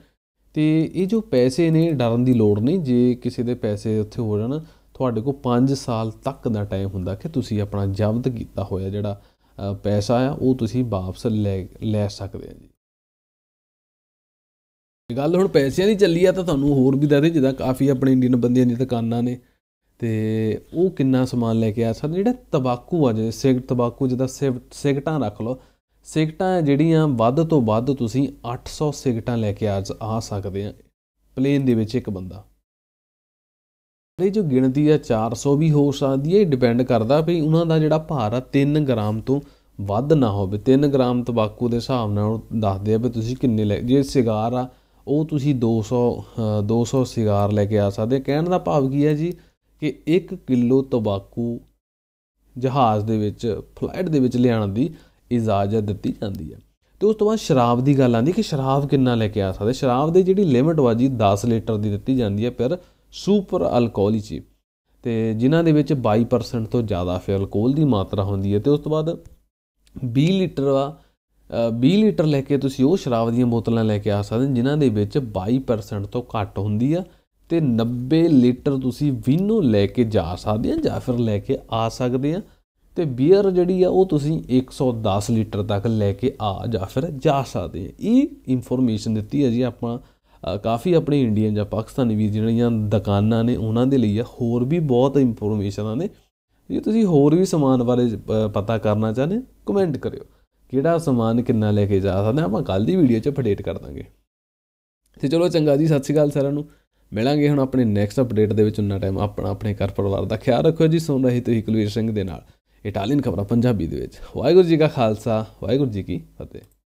ਤੇ ਇਹ ਜੋ ਪੈਸੇ ਨੇ ਡਰਨ ਦੀ ਲੋੜ ਨਹੀਂ ਜੇ ਕਿਸੇ ਦੇ ਪੈਸੇ ਉੱਥੇ ਹੋ ਜਾਣ ਤੁਹਾਡੇ ਕੋਲ 5 ਸਾਲ ਤੱਕ ਦਾ ਟਾਈਮ ਹੁੰਦਾ ਕਿ ਤੁਸੀਂ ਆਪਣਾ ਜ਼ਬਤ ਕੀਤਾ ਹੋਇਆ ਜਿਹੜਾ ਪੈਸਾ ਆ ਉਹ ਤੁਸੀਂ ਵਾਪਸ ਲੈ ਲੈ ਸਕਦੇ ਆ ਜੀ ਗੱਲ ਹੁਣ ਪੈਸਿਆਂ ਦੀ ਚੱਲੀ ਆ ਤਾਂ ਤੁਹਾਨੂੰ ਹੋਰ ਵੀ ਦੱਸਦੇ ਜਿੱਦਾਂ ਕਾਫੀ ਆਪਣੇ ਇੰਡੀਅਨ ਬੰਦਿਆਂ ਦੀਆਂ ਦੁਕਾਨਾਂ ਨੇ ਤੇ ਉਹ ਕਿੰਨਾ ਸਮਾਨ ਲੈ ਕੇ ਆ ਸਕਦੇ ਜਿਹੜਾ ਤਬਾਕੂ ਆ ਜੇ ਸਿਗਰ ਤਬਾਕੂ ਜਿਹਦਾ ਸਿਗਟਾਂ ਰੱਖ ਲਓ ਸਿਗਟਾਂ ਜਿਹੜੀਆਂ ਵੱਧ ਤੋਂ ਵੱਧ ਤੁਸੀਂ 800 ਸਿਗਟਾਂ ਲੈ ਕੇ ਆ ਸਕਦੇ ਆ ਪਲੇਨ ਦੇ ਵਿੱਚ ਇੱਕ ਬੰਦਾ ਇਹ ਜੋ ਗਿਣਤੀ ਆ 400 ਵੀ ਹੋ ਸਕਦੀ ਹੈ ਇਹ ਡਿਪੈਂਡ ਕਰਦਾ ਵੀ ਉਹਨਾਂ ਦਾ ਜਿਹੜਾ ਭਾਰ ਆ 3 ਗ੍ਰਾਮ ਤੋਂ ਵੱਧ ਨਾ ਹੋਵੇ 3 ਗ੍ਰਾਮ ਤਬਾਕੂ ਦੇ ਹਿਸਾਬ ਨਾਲ ਦੱਸਦੇ ਆ ਵੀ ਤੁਸੀਂ ਕਿੰਨੇ ਲੈ ਜੇ ਸਿਗਾਰ ਆ ਉਹ ਤੁਸੀਂ 200 200 ਸਿਗਾਰ ਲੈ ਕੇ ਆ ਸਕਦੇ ਕਹਿਣ ਦਾ ਭਾਵ ਕੀ ਹੈ ਜੀ ਕਿ 1 ਕਿਲੋ ਤਬਾਕੂ ਜਹਾਜ਼ ਦੇ ਵਿੱਚ ਫਲਾਈਟ ਦੇ ਵਿੱਚ ਲਿਆਉਣ ਦੀ ਇਜਾਜ਼ਤ ਦਿੱਤੀ ਜਾਂਦੀ ਹੈ ਤੇ ਉਸ ਤੋਂ ਬਾਅਦ ਸ਼ਰਾਬ ਦੀ ਗੱਲ ਆਂਦੀ ਕਿ ਸ਼ਰਾਬ ਕਿੰਨਾ ਲੈ ਕੇ ਆ ਸਕਦੇ ਸ਼ਰਾਬ ਦੀ ਜਿਹੜੀ ਲਿਮਟ ਵਾਜੀ 10 ਲੀਟਰ ਦੀ ਦਿੱਤੀ ਜਾਂਦੀ ਹੈ ਪਰ ਸੁਪਰ ਅਲਕੋਹਲੀ ਚੀ ਤੇ ਜਿਨ੍ਹਾਂ ਦੇ ਵਿੱਚ 22% ਤੋਂ ਜ਼ਿਆਦਾ ਫਿਰ ਅਲਕੋਹਲ ਦੀ ਮਾਤਰਾ ਹੁੰਦੀ ਹੈ ਤੇ ਉਸ ਤੋਂ ਬਾਅਦ 20 ਲੀਟਰ ਆ 20 ਲੀਟਰ ਲੈ ਕੇ ਤੁਸੀਂ ਉਹ ਸ਼ਰਾਬ ਦੀਆਂ ਬੋਤਲਾਂ ਲੈ ਕੇ ਆ ਸਕਦੇ ਜਿਨ੍ਹਾਂ ਦੇ ਵਿੱਚ 22% ਤੋਂ ਘੱਟ ਹੁੰਦੀ ਆ ਤੇ 90 ਲੀਟਰ ਤੁਸੀਂ ਵਿਨੋ ਲੈ ਕੇ ਜਾ ਸਕਦੇ ਆ ਜਾਂ ਫਿਰ ਲੈ ਕੇ ਆ ਸਕਦੇ ਆ ਤੇ ਬੀਅਰ ਜਿਹੜੀ ਆ ਉਹ ਤੁਸੀਂ 110 ਲੀਟਰ ਤੱਕ ਲੈ ਕੇ ਆ ਜਾਂ ਫਿਰ ਜਾ ਸਕਦੇ ਆ ਇਹ ਇਨਫੋਰਮੇਸ਼ਨ ਦਿੱਤੀ ਹੈ ਜੀ ਆਪਾਂ ਕਾਫੀ ਆਪਣੇ ਇੰਡੀਅਨ ਜਾਂ ਪਾਕਿਸਤਾਨੀ ਵੀ ਜਿਹੜੀਆਂ ਦੁਕਾਨਾਂ ਨੇ ਉਹਨਾਂ ਦੇ ਲਈ ਆ ਹੋਰ ਵੀ ਬਹੁਤ ਇਨਫੋਰਮੇਸ਼ਨਾਂ ਨੇ ਜੇ ਤੁਸੀਂ ਹੋਰ ਵੀ ਸਮਾਨ ਬਾਰੇ ਪਤਾ ਕਰਨਾ ਚਾਹਨੇ ਕਮੈਂਟ ਕਰਿਓ ਕਿਹੜਾ ਸਮਾਨ ਕਿੰਨਾ ਲੈ ਕੇ ਜਾ ਸਕਦੇ ਆਪਾਂ ਕੱਲ ਦੀ ਵੀਡੀਓ 'ਚ ਅਪਡੇਟ ਕਰ ਦਾਂਗੇ ਤੇ ਚਲੋ ਚੰਗਾ ਜੀ ਸਤਿ ਸ਼੍ਰੀ ਅਕਾਲ ਸਾਰਿਆਂ ਨੂੰ ਮਿਲਾਂਗੇ ਹੁਣ ਆਪਣੇ ਨੈਕਸਟ ਅਪਡੇਟ ਦੇ ਵਿੱਚ ਉਨਾ ਟਾਈਮ ਆਪਣਾ ਆਪਣੇ ਘਰ ਪਰਿਵਾਰ ਦਾ ਖਿਆਲ ਰੱਖਿਓ ਜੀ ਸੁਣ ਰਹੀ ਤੁਸੀਂ ਕੁਲਵੀਰ ਸਿੰਘ ਦੇ ਨਾਲ ਇਟਾਲੀਅਨ ਖਬਰਾਂ ਪੰਜਾਬੀ ਦੇ ਵਿੱਚ ਵਾਹਿਗੁਰੂ ਜੀ ਕਾ ਖਾਲਸਾ ਵਾਹਿਗੁਰੂ ਜੀ ਕੀ ਫਤਿਹ